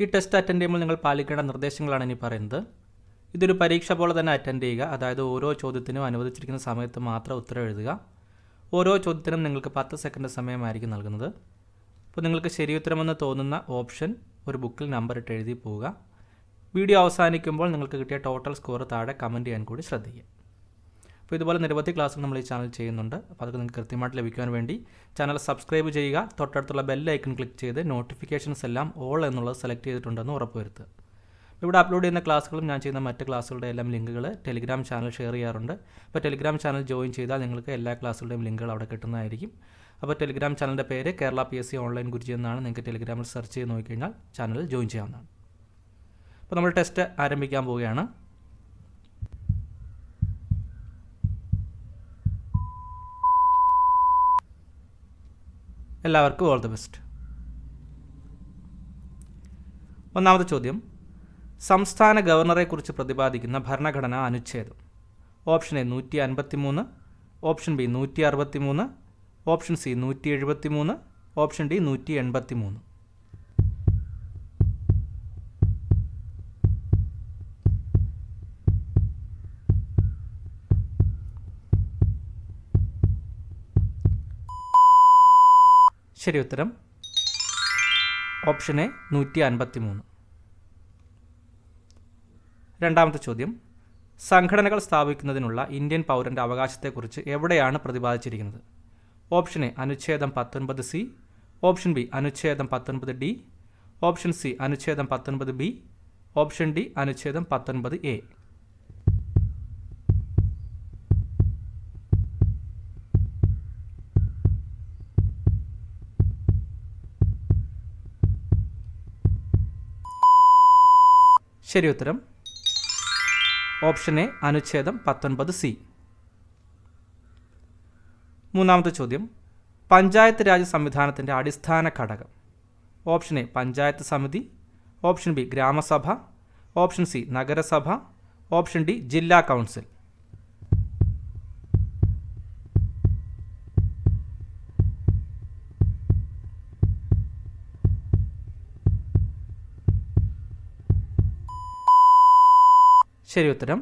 ഈ test attend ചെയ്യുമ്പോൾ നിങ്ങൾ പാലിക്കേണ്ട നിർദ്ദേശങ്ങളാണ് ഇനി പറയുന്നത് ഇതൊരു പരീക്ഷ പോലെ തന്നെ അറ്റൻഡ് ചെയ്യുക അതായത് ഓരോ ചോദ്യത്തിനും അനുവദിച്ചിരിക്കുന്ന സമയത്ത് മാത്രം ഉത്തരം എഴുതുക ഓരോ ചോദ്യത്തിനും നിങ്ങൾക്ക് പത്ത് സെക്കൻഡ് സമയമായിരിക്കും നൽകുന്നത് അപ്പോൾ നിങ്ങൾക്ക് ശരിയുത്തരമെന്ന് തോന്നുന്ന ഓപ്ഷൻ ഒരു ബുക്കിൽ നമ്പർ ഇട്ട് എഴുതി പോവുക വീഡിയോ അവസാനിക്കുമ്പോൾ നിങ്ങൾക്ക് കിട്ടിയ ടോട്ടൽ സ്കോർ താഴെ കമൻറ്റ് ചെയ്യാൻ കൂടി ശ്രദ്ധിക്കുക അപ്പോൾ ഇതുപോലെ നിരവധി ക്ലാസ്സുകൾ നമ്മൾ ഈ ചാനൽ ചെയ്യുന്നുണ്ട് അപ്പോൾ അതൊക്കെ നിങ്ങൾക്ക് കൃത്യമായിട്ട് ലഭിക്കാൻ വേണ്ടി ചാനൽ സബ്സ്ക്രൈബ് ചെയ്യുക തൊട്ടടുത്തുള്ള ബെൽ ഐക്കൺ ക്ലിക്ക് ചെയ്ത് നോട്ടിഫിക്കേഷൻസ് എല്ലാം ഓൾ എന്നുള്ളത് സെലക്ട് ചെയ്തിട്ടുണ്ടെന്ന് ഉറപ്പുവരുത്തുക ഇവിടെ അപ്ലോഡ് ചെയ്യുന്ന ക്ലാസ്സുകളും ഞാൻ ചെയ്യുന്ന മറ്റ് ക്ലാസ്സുകളുടെ എല്ലാം ലിങ്കുകൾ ടെലിഗ്രാം ചാനൽ ഷെയർ ചെയ്യാറുണ്ട് അപ്പോൾ ടെലിഗ്രാം ചാനൽ ജോയിൻ ചെയ്താൽ നിങ്ങൾക്ക് എല്ലാ ക്ലാസ്സുകളുടെയും ലിങ്കുകൾ അവിടെ കിട്ടുന്നതായിരിക്കും അപ്പോൾ ടെലിഗ്രാം ചാനലിൻ്റെ പേര് Kerala P S C online Guruji എന്നാണ് നിങ്ങൾക്ക് ടെലിഗ്രാമിൽ സെർച്ച് ചെയ്ത് നോക്കിക്കഴിഞ്ഞാൽ ചാനൽ ജോയിൻ ചെയ്യാവുന്നതാണ് അപ്പോൾ നമ്മൾ ടെസ്റ്റ് ആരംഭിക്കാൻ പോവുകയാണ് എല്ലാവർക്കും ഓൾ ദ ബെസ്റ്റ് ഒന്നാമത്തെ ചോദ്യം സംസ്ഥാന ഗവർണറെക്കുറിച്ച് പ്രതിപാദിക്കുന്ന ഭരണഘടനാ അനുച്ഛേദം ഓപ്ഷൻ എ നൂറ്റി അൻപത്തി മൂന്ന് ഓപ്ഷൻ ബി നൂറ്റി അറുപത്തി മൂന്ന് ഓപ്ഷൻ സി നൂറ്റി എഴുപത്തി മൂന്ന് ഓപ്ഷൻ ഡി നൂറ്റി എൺപത്തി മൂന്ന് ശരി ഉത്തരം ഓപ്ഷൻ എ നൂറ്റി അൻപത്തി മൂന്ന് രണ്ടാമത്തെ ചോദ്യം സംഘടനകൾ സ്ഥാപിക്കുന്നതിനുള്ള ഇന്ത്യൻ പൗരൻ്റെ അവകാശത്തെക്കുറിച്ച് എവിടെയാണ് പ്രതിപാദിച്ചിരിക്കുന്നത് ഓപ്ഷൻ എ അനുച്ഛേദം പത്തൊൻപത് സി ഓപ്ഷൻ ബി അനുച്ഛേദം പത്തൊൻപത് ഡി ഓപ്ഷൻ സി അനുച്ഛേദം പത്തൊൻപത് ബി ഓപ്ഷൻ ഡി അനുച്ഛേദം പത്തൊൻപത് എ ശരി ഉത്തരം ഓപ്ഷൻ എ അനുച്ഛേദം പത്തൊൻപത് സി മൂന്നാമത്തെ ചോദ്യം പഞ്ചായത്ത് രാജ് സംവിധാനത്തിൻ്റെ അടിസ്ഥാന ഘടകം option A panchayat samiti option B ഗ്രാമസഭ ഓപ്ഷൻ സി നഗരസഭ ഓപ്ഷൻ ഡി ജില്ലാ കൗൺസിൽ ശരി ഉത്തരം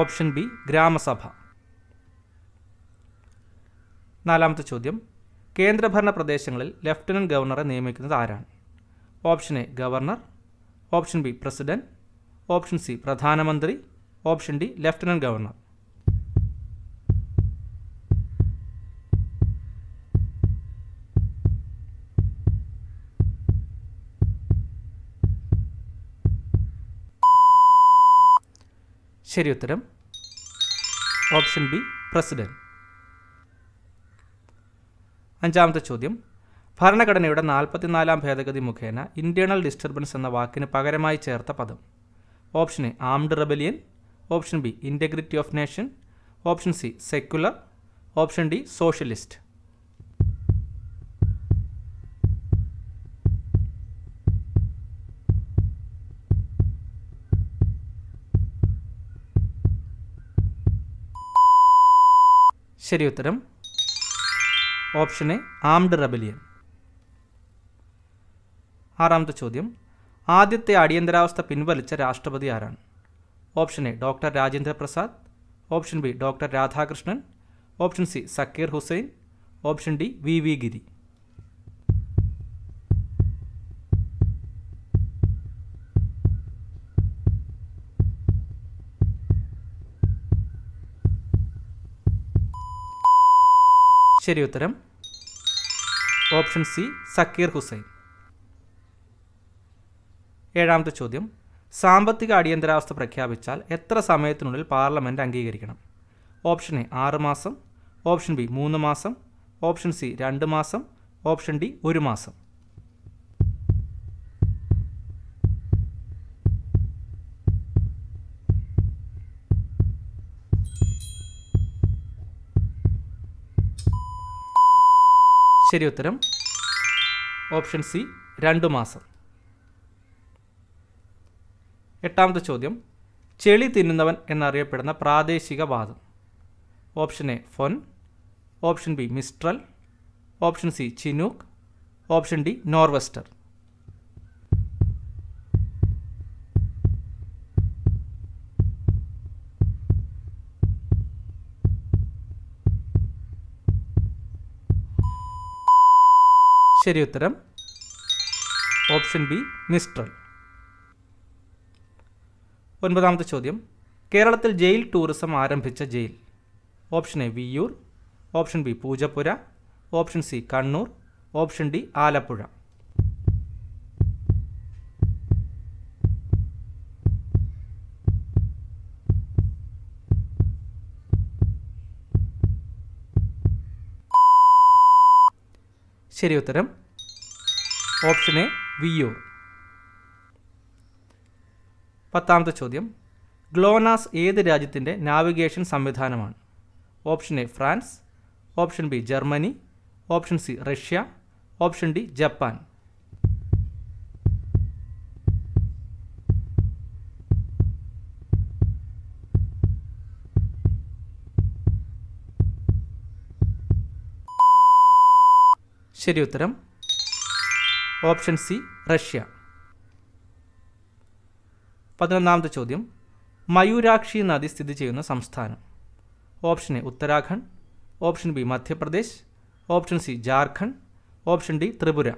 ഓപ്ഷൻ ബി ഗ്രാമസഭ നാലാമത്തെ ചോദ്യം കേന്ദ്രഭരണ പ്രദേശങ്ങളിൽ ലഫ്റ്റനന്റ് ഗവർണറെ നിയമിക്കുന്നത് ആരാണ് option A governor option B president option C പ്രധാനമന്ത്രി ഓപ്ഷൻ ഡി ലഫ്റ്റനന്റ് ഗവർണർ ശരി ഉത്തരം ഓപ്ഷൻ ബി പ്രസിഡന്റ് അഞ്ചാമത്തെ ചോദ്യം ഭരണഘടനയുടെ നാൽപ്പത്തിനാലാം ഭേദഗതി മുഖേന ഇൻറ്റേണൽ ഡിസ്റ്റർബൻസ് എന്ന വാക്കിന് പകരമായി ചേർത്ത പദം option A armed rebellion option B integrity of nation option C secular option D socialist ശരി ഉത്തരം ഓപ്ഷൻ എ ആംഡ് റെബലിയൻ ആറാമത്തെ ചോദ്യം ആദ്യത്തെ അടിയന്തരാവസ്ഥ പിൻവലിച്ച രാഷ്ട്രപതി ആരാണ് option A doctor Rajendra Prasad option B doctor Radhakrishnan option C Zakir Hussain option D V V Giri ശരി ഉത്തരം ഓപ്ഷൻ സി സക്കീർ ഹുസൈൻ ഏഴാമത്തെ ചോദ്യം സാമ്പത്തിക അടിയന്തരാവസ്ഥ പ്രഖ്യാപിച്ചാൽ എത്ര സമയത്തിനുള്ളിൽ പാർലമെൻറ്റ് അംഗീകരിക്കണം ഓപ്ഷൻ എ ആറ് മാസം ഓപ്ഷൻ ബി മൂന്ന് മാസം ഓപ്ഷൻ സി രണ്ട് മാസം ഓപ്ഷൻ ഡി ഒരു മാസം ശരി ഉത്തരം ഓപ്ഷൻ സി രണ്ട് മാസം എട്ടാമത്തെ ചോദ്യം ചെളി തിന്നുന്നവൻ എന്നറിയപ്പെടുന്ന പ്രാദേശിക വാദം option A foehn option B mistral option C chinook option D nor'wester ശരി ഉത്തരം ഓപ്ഷൻ ബി നിസ്ട്രൽ ഒൻപതാമത്തെ ചോദ്യം കേരളത്തിൽ ജയിൽ ടൂറിസം ആരംഭിച്ച jail option A Viyyur option B Poojappura option C Kannur option D Alappuzha ശരി ഉത്തരം ഓപ്ഷൻ എ വിയൂർ പത്താമത്തെ ചോദ്യം ഗ്ലോനാസ് ഏത് രാജ്യത്തിൻ്റെ നാവിഗേഷൻ സംവിധാനമാണ് option A France option B Germany option C Russia option D Japan ശരി ഉത്തരം ഓപ്ഷൻ സി റഷ്യ പതിനൊന്നാമത്തെ ചോദ്യം മയൂരാക്ഷി നദി സ്ഥിതി ചെയ്യുന്ന സംസ്ഥാനം option A Uttarakhand option B Madhya Pradesh option C Jharkhand option D Tripura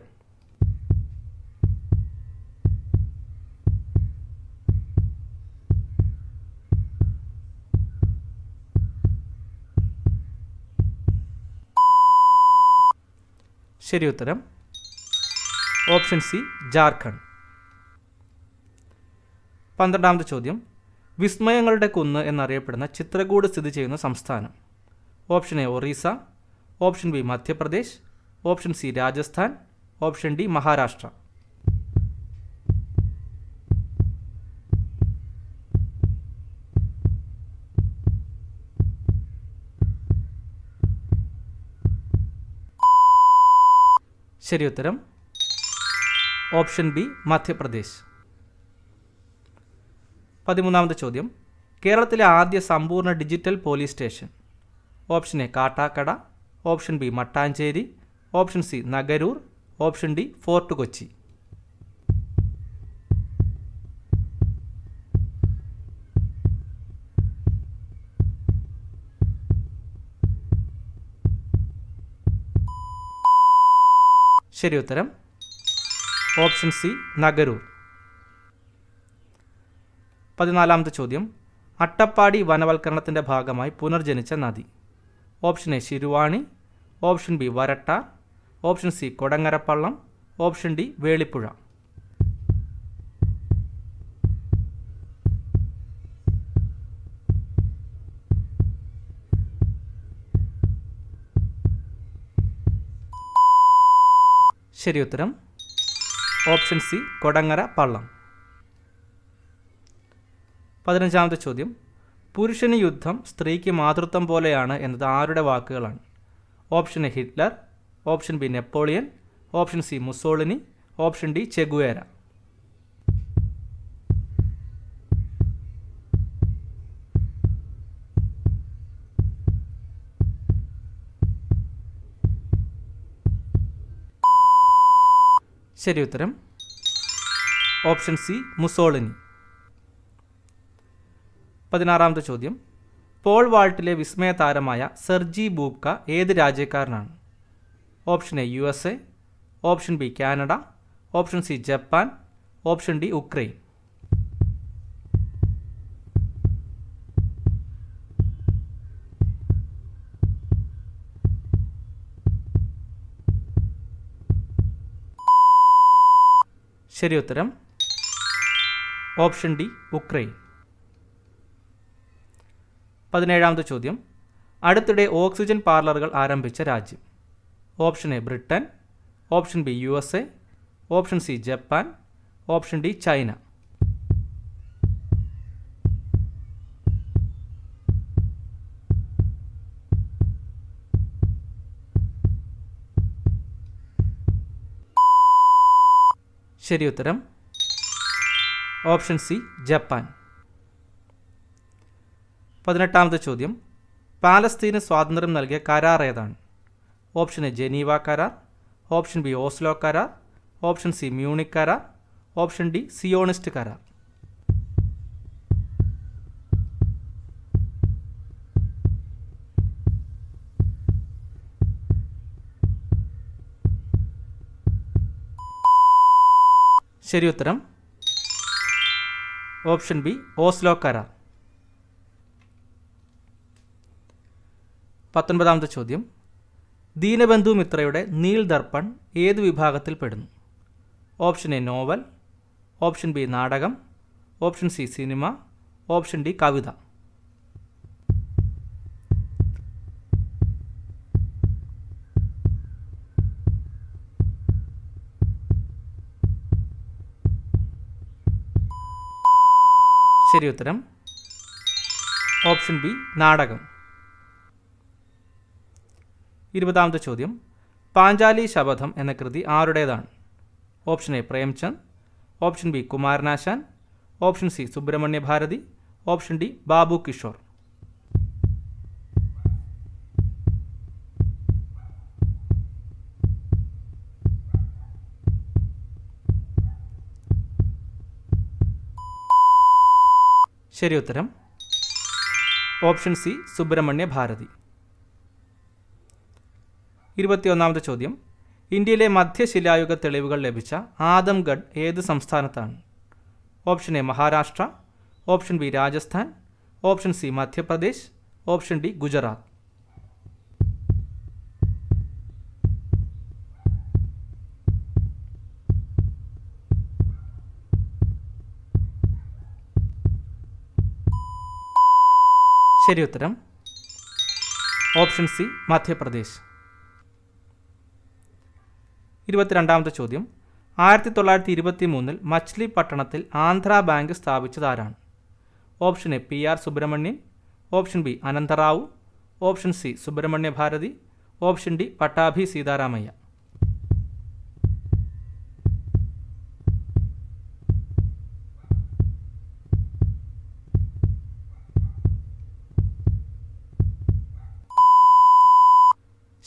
ശരി ഉത്തരം ഓപ്ഷൻ സി ജാർഖണ്ഡ് പന്ത്രണ്ടാമത്തെ ചോദ്യം വിസ്മയങ്ങളുടെ കുന്ന് എന്നറിയപ്പെടുന്ന ചിത്രകൂട് സ്ഥിതി ചെയ്യുന്ന സംസ്ഥാനം option A Orissa option B Madhya Pradesh option C Rajasthan option D Maharashtra ശരി ഉത്തരം ഓപ്ഷൻ ബി മധ്യപ്രദേശ് പതിമൂന്നാമത്തെ ചോദ്യം കേരളത്തിലെ ആദ്യ സമ്പൂർണ്ണ digital police station option A Kattakada option B Mattancherry option C Nagaroor option D fort Kochi ശരി ഉത്തരം ഓപ്ഷൻ സി നഗരൂർ പതിനാലാമത്തെ ചോദ്യം അട്ടപ്പാടി വനവൽക്കരണത്തിൻ്റെ ഭാഗമായി പുനർജനിച്ച നദി option A Siruvani option B Varatta option C Kodangarapallam option D Velipuzha ശരി ഉത്തരം ഓപ്ഷൻ സി കൊടങ്ങര പള്ളം പതിനഞ്ചാമത്തെ ചോദ്യം പുരുഷന് യുദ്ധം സ്ത്രീക്ക് മാതൃത്വം പോലെയാണ് എന്നത് ആരുടെ വാക്കുകളാണ് option A Hitler option B Napoleon option C Mussolini option D Che Guevara ശരി ഉത്തരം ഓപ്ഷൻ സി മുസോളിനി പതിനാറാമത്തെ ചോദ്യം പോൾ വാൾട്ടിലെ വിസ്മയ താരമായ സെർജി ബൂബ്ക ഏത് രാജ്യക്കാരനാണ് option A U S A option B Canada option C Japan option D Ukraine ശരി ഉത്തരം option D Ukraine പതിനേഴാമത്തെ ചോദ്യം അടുത്തിടെ ഓക്സിജൻ പാർലറുകൾ ആരംഭിച്ച രാജ്യം option A Britain option B U S A option C Japan option D China ശരി ഉത്തരം ഓപ്ഷൻ സി ജപ്പാൻ പതിനെട്ടാമത്തെ ചോദ്യം പാലസ്തീന് സ്വാതന്ത്ര്യം നൽകിയ കരാർ ഏതാണ് ഓപ്ഷൻ എ ജനീവ കരാർ ഓപ്ഷൻ ബി ഓസ്ലോ കരാർ ഓപ്ഷൻ സി മ്യൂണിക് കരാർ ഓപ്ഷൻ ഡി സിയോണിസ്റ്റ് കരാർ ശരി ഉത്തരം ഓപ്ഷൻ ബി ഓസ്ലോ കരാർ പത്തൊൻപതാമത്തെ ചോദ്യം ദീനബന്ധു മിത്രയുടെ നീൽ ദർപ്പൺ ഏത് വിഭാഗത്തിൽ പെടുന്നു option A novel option B നാടകം option C cinema option D കവിത ശരി ഉത്തരം ഓപ്ഷൻ ബി നാടകം ഇരുപതാമത്തെ ചോദ്യം പാഞ്ചാലി ശപഥം എന്ന കൃതി ആരുടേതാണ് option A Premchand option B Kumaranasan option C Subramania Bharati option D Babu Kishore ശരി ഉത്തരം ഓപ്ഷൻ സി സുബ്രഹ്മണ്യ ഭാരതി ഇരുപത്തിയൊന്നാമത്തെ ചോദ്യം ഇന്ത്യയിലെ മധ്യശിലായുഗ തെളിവുകൾ ലഭിച്ച ആദംഗഡ് ഏത് സംസ്ഥാനത്താണ് option A Maharashtra option B Rajasthan option C Madhya Pradesh option D Gujarat ശരി ഉത്തരം ഓപ്ഷൻ സി മധ്യപ്രദേശ് ഇരുപത്തിരണ്ടാമത്തെ ചോദ്യം ആയിരത്തി തൊള്ളായിരത്തി ഇരുപത്തി മൂന്നിൽ പട്ടണത്തിൽ ആന്ധ്ര ബാങ്ക് സ്ഥാപിച്ചതാരാണ് option A P R Subrahmanyan option B Anantharao option C Subramania Bharati option D Pattabhi Sitaramayya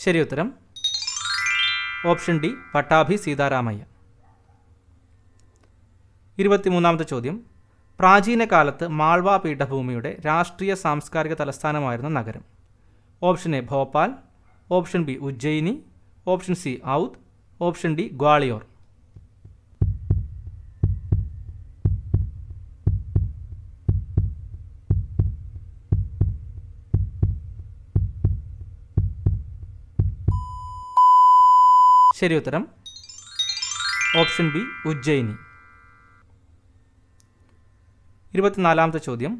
ശരി ഉത്തരം ഓപ്ഷൻ ഡി പട്ടാഭി സീതാരാമയ്യ ഇരുപത്തിമൂന്നാമത്തെ ചോദ്യം പ്രാചീന കാലത്ത് മാൾവ പീഠഭൂമിയുടെ രാഷ്ട്രീയ സാംസ്കാരിക തലസ്ഥാനമായിരുന്ന നഗരം option A Bhopal option B Ujjaini option C Oudh option D Gwalior ശരി ഉത്തരം ഓപ്ഷൻ ബി ഉജ്ജയിനി ഇരുപത്തിനാലാമത്തെ ചോദ്യം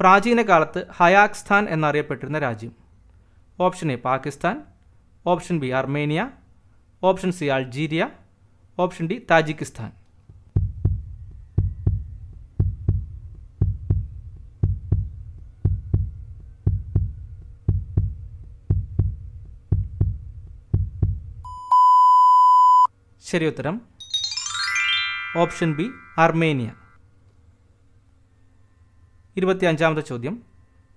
പ്രാചീന കാലത്ത് ഹയാക്സ്ഥാൻ എന്നറിയപ്പെട്ടിരുന്ന രാജ്യം option A Pakistan option B Armenia option C Algeria option D Tajikistan ശരി ഉത്തരം ഓപ്ഷൻ ബി അർമേനിയ ഇരുപത്തി അഞ്ചാമത്തെ ചോദ്യം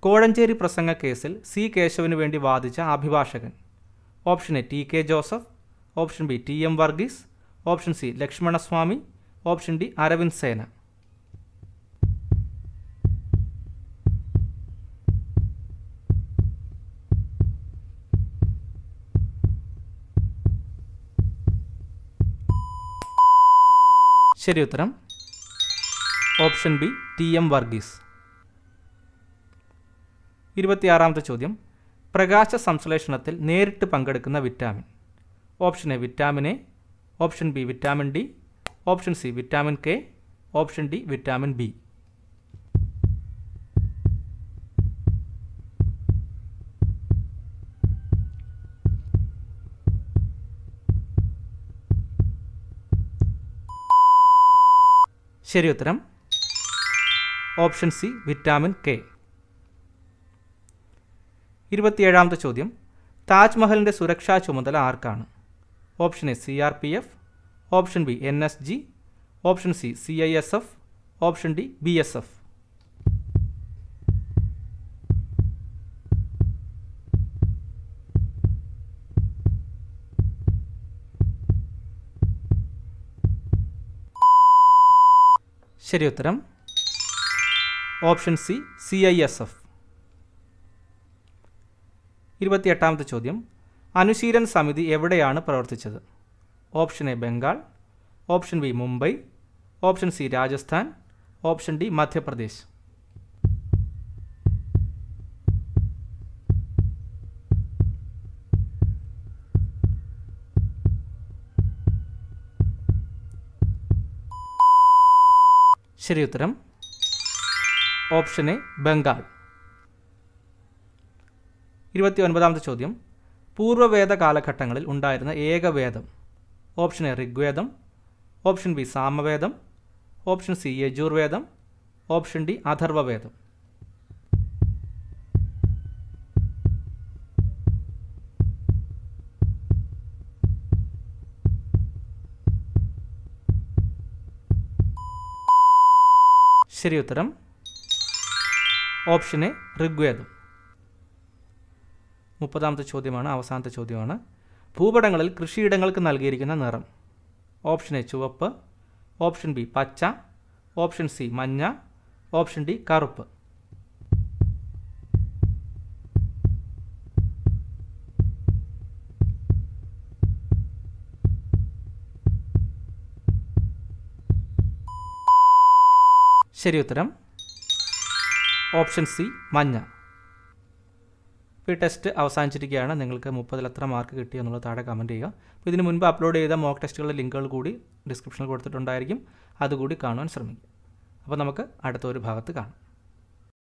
കോഴഞ്ചേരി പ്രസംഗ കേസിൽ സി കേശവന് വേണ്ടി വാദിച്ച അഭിഭാഷകൻ option A T K Joseph option B T M Varghese option C Lakshmanaswamy option D Aravind Sena ശരി ഉത്തരം option B T M Varghese ഇരുപത്തിയാറാമത്തെ ചോദ്യം പ്രകാശ സംശ്ലേഷണത്തിൽ നേരിട്ട് പങ്കെടുക്കുന്ന vitamin option A vitamin A option B vitamin D option C vitamin K option D vitamin B ശരി ഉത്തരം ഓപ്ഷൻ സി വിറ്റാമിൻ കെ ഇരുപത്തിയേഴാമത്തെ ചോദ്യം താജ്മഹലിൻ്റെ സുരക്ഷാ ചുമതല ആർക്കാണ് option A C R P F option B N S G option C C I S F option D B S F ശരി ഉത്തരം option C C I S F ഇരുപത്തിയെട്ടാമത്തെ ചോദ്യം അനുശീലൻ സമിതി എവിടെയാണ് പ്രവർത്തിച്ചത് option A Bengal option B Mumbai option C Rajasthan option D Madhya Pradesh ശരിയുത്തരം option A Bengal ഇരുപത്തി ഒൻപതാമത്തെ ചോദ്യം പൂർവ്വവേദ കാലഘട്ടങ്ങളിൽ ഉണ്ടായിരുന്ന ഏകവേദം ഓപ്ഷൻ എ ഋഗ്വേദം ഓപ്ഷൻ ബി സാമവേദം ഓപ്ഷൻ സി യജുർവേദം ഓപ്ഷൻ ഡി അഥർവവേദം ശരി ഉത്തരം ഓപ്ഷൻ എ ഋഗ്വേദം മുപ്പതാമത്തെ ചോദ്യമാണ് അവസാനത്തെ ചോദ്യമാണ് ഭൂപടങ്ങളിൽ കൃഷിയിടങ്ങൾക്ക് നൽകിയിരിക്കുന്ന നിറം ഓപ്ഷൻ എ ചുവപ്പ് ഓപ്ഷൻ ബി പച്ച ഓപ്ഷൻ സി മഞ്ഞ ഓപ്ഷൻ ഡി കറുപ്പ് ശരി ഉത്തരം ഓപ്ഷൻ സി മഞ്ഞ ഈ ടെസ്റ്റ് അവസാനിച്ചിരിക്കുകയാണ് നിങ്ങൾക്ക് മുപ്പതിലെത്ര മാർക്ക് കിട്ടി എന്നുള്ളത് താഴെ കമൻറ്റ് ചെയ്യുക അപ്പോൾ ഇതിന് മുൻപ് അപ്ലോഡ് ചെയ്ത മോക്ക് ടെസ്റ്റുകളുടെ ലിങ്കുകൾ കൂടി ഡിസ്ക്രിപ്ഷനിൽ കൊടുത്തിട്ടുണ്ടായിരിക്കും അതുകൂടി കാണുവാൻ ശ്രമിക്കുക അപ്പോൾ നമുക്ക് അടുത്ത ഒരു ഭാഗത്ത് കാണാം